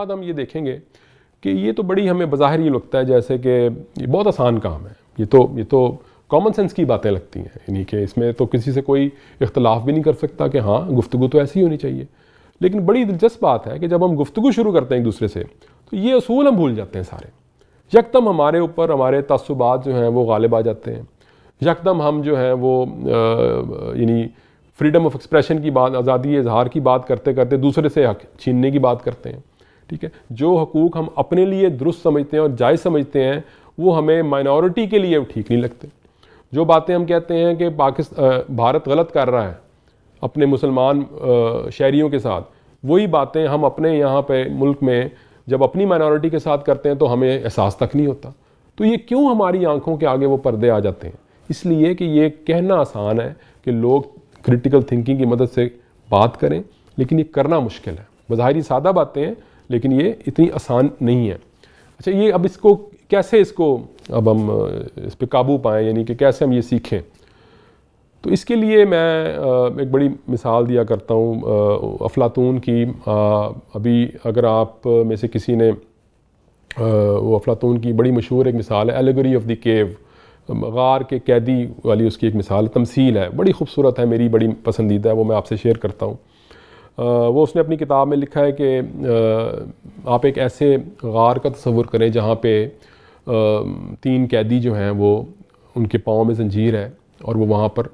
बाद हम ये देखेंगे कि ये तो बड़ी हमें बाहर ये लगता है जैसे कि ये बहुत आसान काम है ये तो ये तो कॉमन सेंस की बातें लगती हैं यानी कि इसमें तो किसी से कोई इख्तलाफ भी नहीं कर सकता कि हाँ गुफ्तु तो ऐसी होनी चाहिए लेकिन बड़ी दिलचस्प बात है कि जब हम गुफ्तु शुरू करते हैं एक दूसरे से तो ये असूल हम भूल जाते हैं सारे यकदम हमारे ऊपर हमारे तसुबात जो हैं वो गालिब आ जाते हैं यकदम हम जो हैं वो यानी फ्रीडम ऑफ एक्सप्रेशन की बात आज़ादी इजहार की बात करते करते दूसरे से हक छीनने की बात करते हैं ठीक है जो हकूक़ हम अपने लिए दुरुस्त समझते हैं और जायज़ समझते हैं वो हमें माइनॉरिटी के लिए ठीक नहीं लगते जो बातें हम कहते हैं कि पाकिस्तान भारत गलत कर रहा है अपने मुसलमान शहरीों के साथ वही बातें हम अपने यहाँ पे मुल्क में जब अपनी माइनॉरिटी के साथ करते हैं तो हमें एहसास तक नहीं होता तो ये क्यों हमारी आंखों के आगे वो पर्दे आ जाते हैं इसलिए कि ये कहना आसान है कि लोग क्रिटिकल थिंकिंग की मदद से बात करें लेकिन ये करना मुश्किल है बाहरी सादा बातें हैं लेकिन ये इतनी आसान नहीं है अच्छा ये अब इसको कैसे इसको अब हम इस पर काबू पाएँ यानी कि कैसे हम ये सीखें तो इसके लिए मैं एक बड़ी मिसाल दिया करता हूँ अफलातून की अभी अगर आप में से किसी ने वो अफलातून की बड़ी मशहूर एक मिसाल है एलेगरी ऑफ द केव गार के कैदी वाली उसकी एक मिसाल तमसील है बड़ी खूबसूरत है मेरी बड़ी पसंदीदा है वो मैं आपसे शेयर करता हूँ वो उसने अपनी किताब में लिखा है कि आप एक ऐसे गार का तस्वुर करें जहाँ पे तीन कैदी जो हैं वो उनके पाँव में जंजीर है और वो वहाँ पर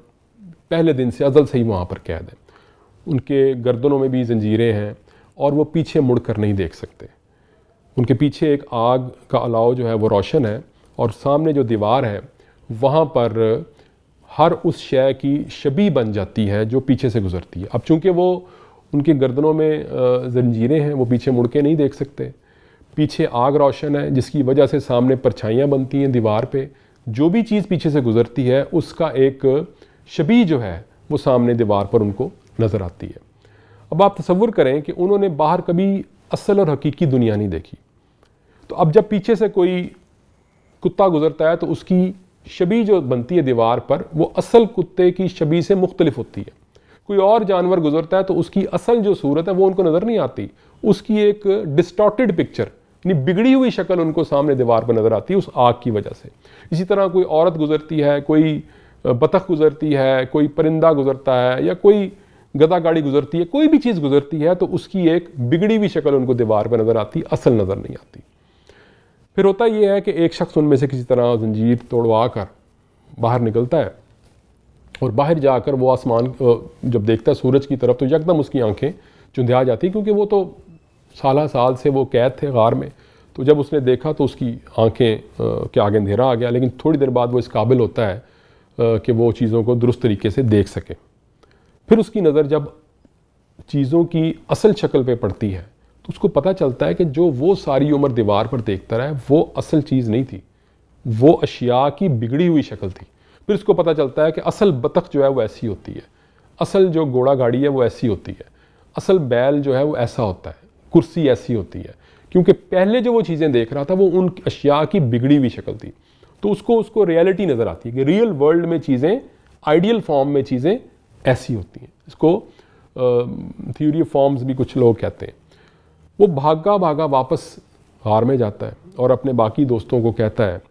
पहले दिन से अजल से ही वहाँ पर कैद है उनके गर्दनों में भी जंजीरें हैं और वो पीछे मुड़ कर नहीं देख सकते उनके पीछे एक आग का अलाव जो है वो रोशन है और सामने जो दीवार है वहाँ पर हर उस शय की शबी बन जाती है जो पीछे से गुज़रती है अब चूँकि वो उनकी गर्दनों में जंजीरें हैं वो पीछे मुड़ के नहीं देख सकते पीछे आग रोशन है जिसकी वजह से सामने परछाइयाँ बनती हैं दीवार पे जो भी चीज़ पीछे से गुजरती है उसका एक शबी जो है वो सामने दीवार पर उनको नज़र आती है अब आप तस्वुर करें कि उन्होंने बाहर कभी असल और हकीकी दुनिया नहीं देखी तो अब जब पीछे से कोई कुत्ता गुजरता है तो उसकी शबी जो बनती है दीवार पर वो असल कुत्ते की शबी से मुख्तलिफ होती है कोई और जानवर गुजरता है तो उसकी असल जो सूरत है वो उनको नज़र नहीं आती उसकी एक डिस्टॉटेड पिक्चर यानी बिगड़ी हुई शक्ल उनको सामने दीवार पर नज़र आती है उस आग की वजह से इसी तरह कोई औरत गुजरती है कोई बतख गुजरती है कोई परिंदा गुजरता है या कोई गदा गाड़ी गुजरती है कोई भी चीज़ गुजरती है तो उसकी एक बिगड़ी हुई शक्ल उनको दीवार पर नज़र आती असल नज़र नहीं आती फिर होता यह है कि एक शख्स उनमें से किसी तरह जंजीर तोड़वा कर बाहर निकलता है और बाहर जाकर वो आसमान जब देखता है सूरज की तरफ तो यकदम उसकी आंखें चुंधिया जाती क्योंकि वो तो साल साल से वो कैद थे गार में तो जब उसने देखा तो उसकी आंखें के आगे अंधेरा आ गया लेकिन थोड़ी देर बाद वो इस काबिल होता है कि वो चीज़ों को दुरुस्त तरीके से देख सके फिर उसकी नज़र जब चीज़ों की असल शक्ल पर पड़ती है तो उसको पता चलता है कि जो वो सारी उम्र दीवार पर देखता रहा है वो असल चीज़ नहीं थी वो अशिया की बिगड़ी हुई शक्ल थी फिर इसको पता चलता है कि असल बतख जो है वो ऐसी होती है असल जो घोड़ा गाड़ी है वो ऐसी होती है असल बैल जो है वो ऐसा होता है कुर्सी ऐसी होती है क्योंकि पहले जो वो चीज़ें देख रहा था वो उन अशिया की बिगड़ी हुई शक्ल थी तो उसको उसको रियलिटी नज़र आती है कि रियल वर्ल्ड में चीज़ें आइडियल फॉर्म में चीज़ें ऐसी होती हैं इसको थ्योरी ऑफ फॉर्म्स भी कुछ लोग कहते हैं वो भागा भागा वापस हार में जाता है और अपने बाकी दोस्तों को कहता है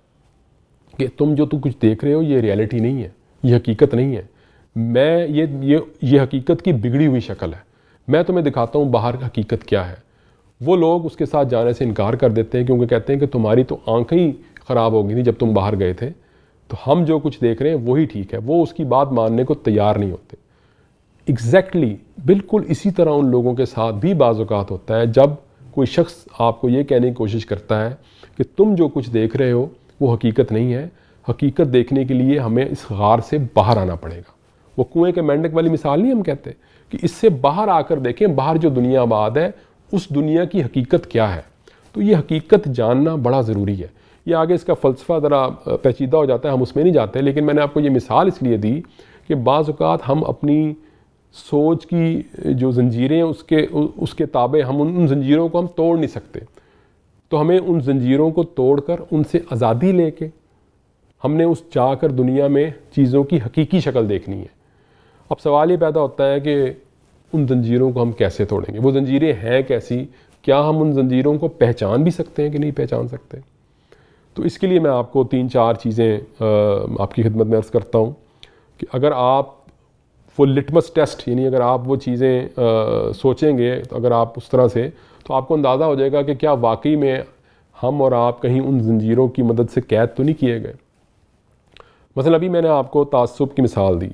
कि तुम जो तुम कुछ देख रहे हो ये रियलिटी नहीं है ये हकीकत नहीं है मैं ये ये ये हकीकत की बिगड़ी हुई शक्ल है मैं तुम्हें दिखाता हूँ बाहर हकीकत क्या है वो लोग उसके साथ जाने से इनकार कर देते हैं क्योंकि कहते हैं कि तुम्हारी तो आंखें ही ख़राब हो गई थी जब तुम बाहर गए थे तो हम जो कुछ देख रहे हैं वही ठीक है वो उसकी बात मानने को तैयार नहीं होते एग्जैक्टली exactly, बिल्कुल इसी तरह उन लोगों के साथ भी बाज़ात होता है जब कोई शख्स आपको ये कहने की कोशिश करता है कि तुम जो कुछ देख रहे हो वो हकीकत नहीं है हकीकत देखने के लिए हमें इस गार से बाहर आना पड़ेगा वो कुएं के मेंढक वाली मिसाल नहीं हम कहते कि इससे बाहर आकर देखें बाहर जो दुनिया आबाद है उस दुनिया की हकीकत क्या है तो ये हकीकत जानना बड़ा ज़रूरी है ये आगे इसका फ़लसफ़ा ज़रा पेचीदा हो जाता है हम उसमें नहीं जाते लेकिन मैंने आपको ये मिसाल इसलिए दी कि बाज़ात हम अपनी सोच की जो जंजीरें उसके उसके ताबे हम उन जंजीरों को हम तोड़ नहीं सकते तो हमें उन जंजीरों को तोड़कर उनसे आज़ादी लेके हमने उस चाह कर दुनिया में चीज़ों की हकीकी शक्ल देखनी है अब सवाल ये पैदा होता है कि उन जंजीरों को हम कैसे तोड़ेंगे वो जंजीरें हैं कैसी क्या हम उन जंजीरों को पहचान भी सकते हैं कि नहीं पहचान सकते तो इसके लिए मैं आपको तीन चार चीज़ें आपकी खिदमत में अर्ज़ करता हूँ कि अगर आप वो लिटमस टेस्ट यानी अगर आप वो चीज़ें सोचेंगे तो अगर आप उस तरह से तो आपको अंदाज़ा हो जाएगा कि क्या वाकई में हम और आप कहीं उन जंजीरों की मदद से कैद तो नहीं किए गए मसल अभी मैंने आपको तसब की मिसाल दी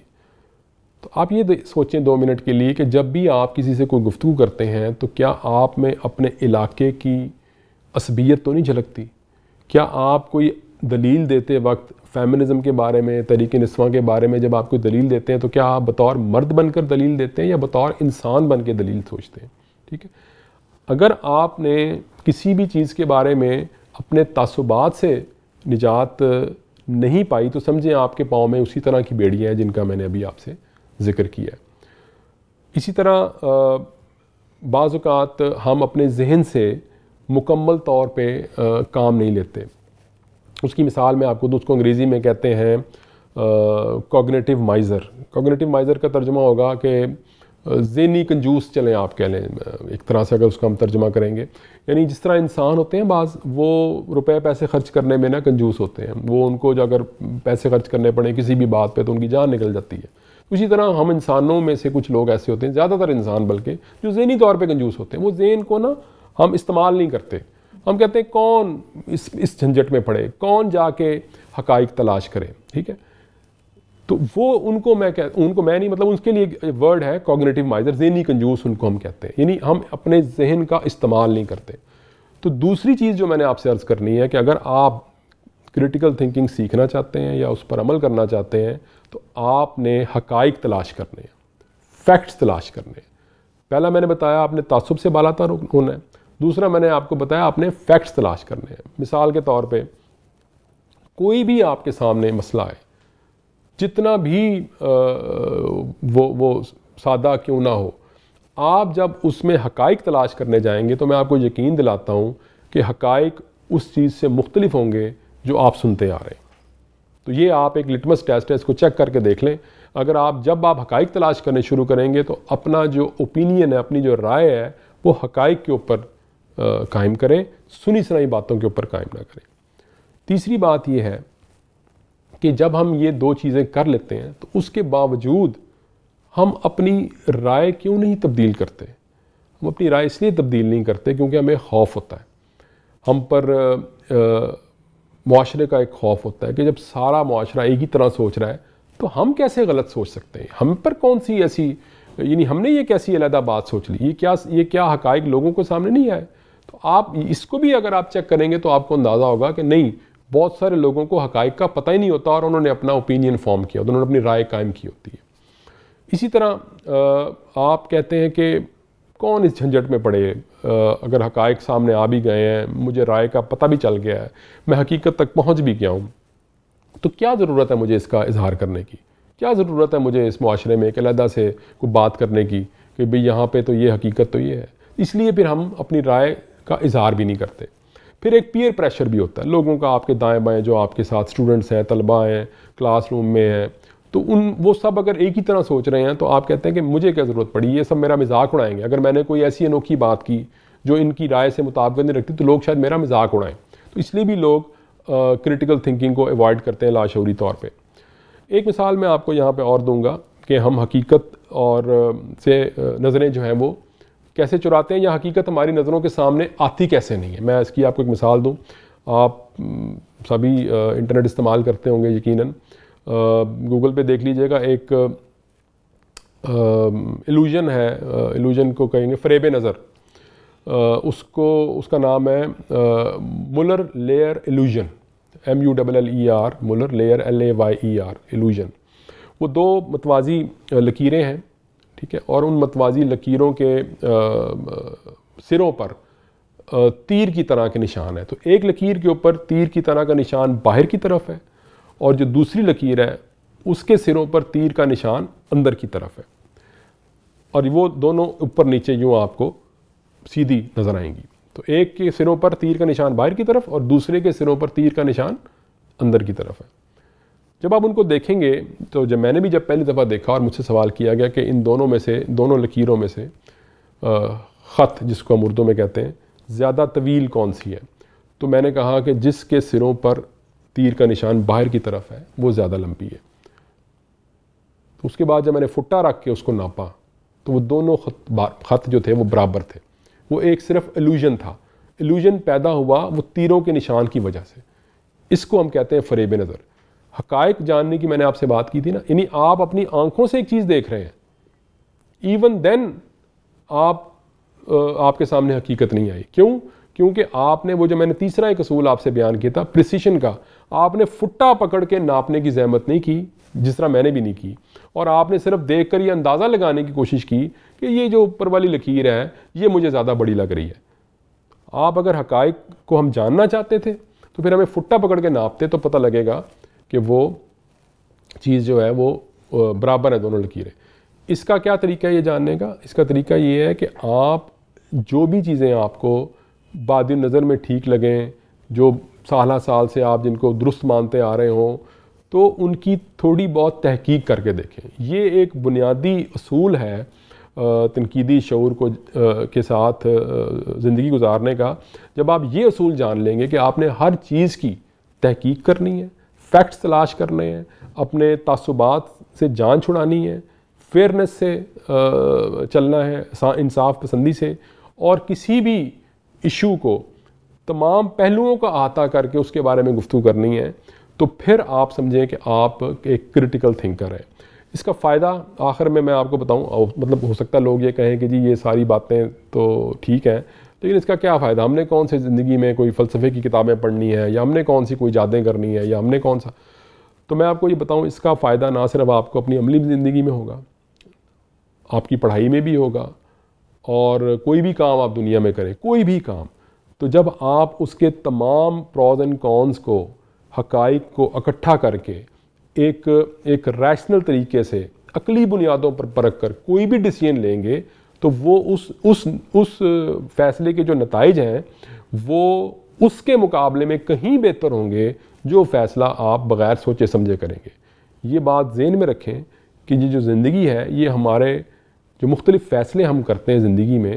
तो आप ये सोचें दो मिनट के लिए कि जब भी आप किसी से कोई गुफ्तु करते हैं तो क्या आप में अपने इलाके की असबियत तो नहीं झलकती क्या आप कोई दलील देते वक्त फेमिनिज़म के बारे में तरीक़ नस्वा के बारे में जब आप कोई दलील देते हैं तो क्या आप बतौर मर्द बनकर दलील देते हैं या बतौर इंसान बन के दलील सोचते हैं ठीक है अगर आपने किसी भी चीज़ के बारे में अपने तसुबात से निजात नहीं पाई तो समझें आपके पाँव में उसी तरह की बेड़ियाँ हैं जिनका मैंने अभी आपसे ज़िक्र किया इसी तरह बाज़ात हम अपने जहन से मुकम्मल तौर पे आ, काम नहीं लेते उसकी मिसाल मैं आपको उसको अंग्रेज़ी में कहते हैं कोगनेटिव माइज़र कोगनेटिव माइज़र का तर्जमा होगा कि जहनी कंजूस चलें आप कह लें एक तरह से अगर उसका हम तर्जमा करेंगे यानी जिस तरह इंसान होते हैं बाज वो रुपए पैसे खर्च करने में ना कंजूस होते हैं वो उनको जो अगर पैसे खर्च करने पड़े किसी भी बात पे तो उनकी जान निकल जाती है उसी तरह हम इंसानों में से कुछ लोग ऐसे होते हैं ज़्यादातर इंसान बल्कि जो जहनी तौर पर कंजूस होते हैं वो जहन को ना हम इस्तेमाल नहीं करते हम कहते हैं कौन इस इस झंझट में पड़े कौन जाके हकाइक तलाश करे ठीक है तो वो उनको मैं कह उनको मैं नहीं मतलब उनके लिए वर्ड है कॉग्नेटिव माइजर जहनी कंजूस उनको हम कहते हैं यानी हम अपने जहन का इस्तेमाल नहीं करते तो दूसरी चीज़ जो मैंने आपसे अर्ज़ करनी है कि अगर आप क्रिटिकल थिंकिंग सीखना चाहते हैं या उस पर अमल करना चाहते हैं तो आपने हकाइक तलाश करने हैं फैक्ट्स तलाश करने हैं पहला मैंने बताया आपने तसब से बाला होना है दूसरा मैंने आपको बताया आपने फैक्ट्स तलाश करने हैं मिसाल के तौर पर कोई भी आपके सामने मसला आए जितना भी वो वो सादा क्यों ना हो आप जब उसमें हकाइक तलाश करने जाएंगे तो मैं आपको यकीन दिलाता हूँ कि हकाइक उस चीज़ से मुख्तलिफ होंगे जो आप सुनते आ रहे हैं तो ये आप एक लिटमस टेस्ट है इसको चेक करके देख लें अगर आप जब आप हकाइक तलाश करने शुरू करेंगे तो अपना जो ओपिनियन है अपनी जो राय है वो हकाइक के ऊपर कायम करें सुनी सुनाई बातों के ऊपर कायम ना करें तीसरी बात यह है कि जब हम ये दो चीज़ें कर लेते हैं तो उसके बावजूद हम अपनी राय क्यों नहीं तब्दील करते हम अपनी राय इसलिए तब्दील नहीं करते क्योंकि हमें खौफ होता है हम पर माशरे का एक खौफ होता है कि जब सारा माशरा एक ही तरह सोच रहा है तो हम कैसे गलत सोच सकते हैं हम पर कौन सी ऐसी यानी हमने ये कैसी अलहदा बात सोच ली ये क्या ये क्या हकाइक लोगों को सामने नहीं आए तो आप इसको भी अगर आप चेक करेंगे तो आपको अंदाज़ा होगा कि नहीं बहुत सारे लोगों को हकाइक का पता ही नहीं होता और उन्होंने अपना ओपिनियन फॉर्म किया उन्होंने अपनी राय कायम की होती है इसी तरह आप कहते हैं कि कौन इस झंझट में पड़े अगर हक़ सामने आ भी गए हैं मुझे राय का पता भी चल गया है मैं हकीकत तक पहुंच भी गया हूँ तो क्या ज़रूरत है मुझे इसका इजहार करने की क्या ज़रूरत है मुझे इस माशरे में एक अलहदा से कोई बात करने की कि भाई यहाँ पे तो ये हकीकत तो ये है इसलिए फिर हम अपनी राय का इजहार भी नहीं करते फिर एक पीयर प्रेशर भी होता है लोगों का आपके दाएं बाएं जो आपके साथ स्टूडेंट्स हैं तलबा हैं क्लासरूम में हैं तो उन वो सब अगर एक ही तरह सोच रहे हैं तो आप कहते हैं कि मुझे क्या ज़रूरत पड़ी ये सब मेरा मजाक उड़ाएंगे अगर मैंने कोई ऐसी अनोखी बात की जो इनकी राय से मुताबिक नहीं रखती तो लोग शायद मेरा मजाक उड़ाएं तो इसलिए भी लोग क्रिटिकल थिंकिंग को अवॉइड करते हैं लाशौरी तौर पे एक मिसाल मैं आपको यहाँ पर और दूँगा कि हम हकीकत और से नज़रें जो हैं वो कैसे चुराते हैं या हकीकत हमारी नज़रों के सामने आती कैसे नहीं है मैं इसकी आपको एक मिसाल दूँ आप सभी इंटरनेट इस्तेमाल करते होंगे यकीन गूगल पे देख लीजिएगा एक इल्यूजन है इल्यूजन को कहेंगे फ्रेब नज़र उसको उसका नाम है Muller Lyer illusion M U double L E R Muller Lyer L A Y E R illusion वो दो मतवाजी लकीरें हैं ठीक है और उन मतवाजी लकीरों के आ, सिरों पर आ, तीर की तरह के निशान है तो एक लकीर के ऊपर तीर की तरह का निशान बाहर की तरफ है और जो दूसरी लकीर है उसके सिरों पर तीर का निशान अंदर की तरफ है और वो दोनों ऊपर नीचे यूँ आपको सीधी नज़र आएंगी तो एक के सिरों पर तीर का निशान बाहर की तरफ और दूसरे के सिरों पर तीर का निशान अंदर की तरफ है जब आप उनको देखेंगे तो जब मैंने भी जब पहली दफ़ा देखा और मुझसे सवाल किया गया कि इन दोनों में से दोनों लकीरों में से ख़त जिसको हम उर्दू में कहते हैं ज़्यादा तवील कौन सी है तो मैंने कहा कि जिसके सिरों पर तीर का निशान बाहर की तरफ है वो ज़्यादा लंबी है तो उसके बाद जब मैंने फुट्टा रख के उसको नापा तो वो दोनों खत खत जो थे वो बराबर थे वो एक सिर्फ एलूजन था एलूजन पैदा हुआ वो तीरों के निशान की वजह से इसको हम कहते हैं फरेब नज़र हकायक जानने की मैंने आपसे बात की थी ना यानी आप अपनी आंखों से एक चीज़ देख रहे हैं इवन देन आप आपके सामने हकीकत नहीं आई क्यों क्योंकि आपने वो जो मैंने तीसरा एक असूल आपसे बयान किया था प्रिसिशन का आपने फुट्टा पकड़ के नापने की जहमत नहीं की जिस तरह मैंने भी नहीं की और आपने सिर्फ देख कर ये अंदाज़ा लगाने की कोशिश की कि ये जो ऊपर वाली लकीर है ये मुझे ज़्यादा बड़ी लग रही है आप अगर हकायक को हम जानना चाहते थे तो फिर हमें फुट्टा पकड़ के नापते तो पता लगेगा कि वो चीज़ जो है वो बराबर है दोनों लकीरें इसका क्या तरीका है ये जानने का इसका तरीका ये है कि आप जो भी चीज़ें आपको बाद नज़र में ठीक लगें जो साल साल से आप जिनको दुरुस्त मानते आ रहे हों तो उनकी थोड़ी बहुत तहकीक करके देखें ये एक बुनियादी असूल है तनकीदी शूर को के साथ ज़िंदगी गुजारने का जब आप ये असूल जान लेंगे कि आपने हर चीज़ की तहकीक करनी है फैक्ट्स तलाश करने हैं अपने तसुबात से जान छुड़ानी है फेयरनेस से चलना है इंसाफ पसंदी से और किसी भी इशू को तमाम पहलुओं का आता करके उसके बारे में गुफ्तु करनी है तो फिर आप समझें कि आप एक क्रिटिकल थिंकर हैं इसका फ़ायदा आखिर में मैं आपको बताऊं मतलब हो सकता है लोग ये कहें कि जी ये सारी बातें तो ठीक हैं लेकिन इसका क्या फ़ायदा हमने कौन सी ज़िंदगी में कोई फ़लसफ़े की किताबें पढ़नी है या हमने कौन सी कोई जादें करनी है या हमने कौन सा तो मैं आपको ये बताऊँ इसका फ़ायदा ना सिर्फ आपको अपनी अमली ज़िंदगी में होगा आपकी पढ़ाई में भी होगा और कोई भी काम आप दुनिया में करें कोई भी काम तो जब आप उसके तमाम प्रॉज एंड कॉन्स को हकाइक को इकट्ठा करके एक एक रैशनल तरीके से अकली बुनियादों पर परख कर कोई भी डिसीजन लेंगे तो वो उस उस उस फैसले के जो नतज हैं वो उसके मुकाबले में कहीं बेहतर होंगे जो फैसला आप बग़ैर सोचे समझे करेंगे ये बात जेन में रखें कि ये जो ज़िंदगी है ये हमारे जो मुख्तलिफ़ फ़ैसले हम करते हैं ज़िंदगी में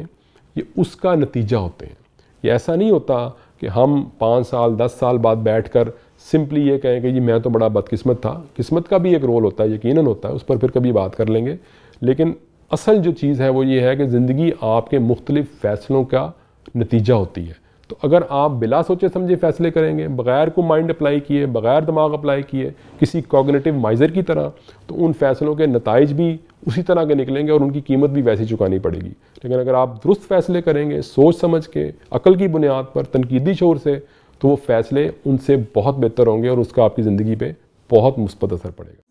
ये उसका नतीजा होते हैं ये ऐसा नहीं होता कि हम पाँच साल दस साल बाद बैठ कर सिंपली ये कहें कि जी मैं तो बड़ा बदकिस्मत था किस्मत का भी एक रोल होता है यकीनन होता है उस पर फिर कभी बात कर लेंगे लेकिन असल जो चीज़ है वो ये है कि ज़िंदगी आपके मुख्तलिफ़ फ़ैसलों का नतीजा होती है तो अगर आप बिला सोचे समझे फ़ैसले करेंगे बग़ैर को माइंड अप्लाई किए बग़ैर दिमाग अप्लाई किए किसी कोगनेटिव माइज़र की तरह तो उन फ़ैसलों के नतज भी उसी तरह के निकलेंगे और उनकी कीमत भी वैसी चुकानी पड़ेगी लेकिन अगर आप दुरुस्त फ़ैसले करेंगे सोच समझ के अकल की बुनियाद पर तनकीदी शोर से तो वो फ़ैसले उनसे बहुत बेहतर होंगे और उसका आपकी ज़िंदगी पर बहुत मुस्बत असर पड़ेगा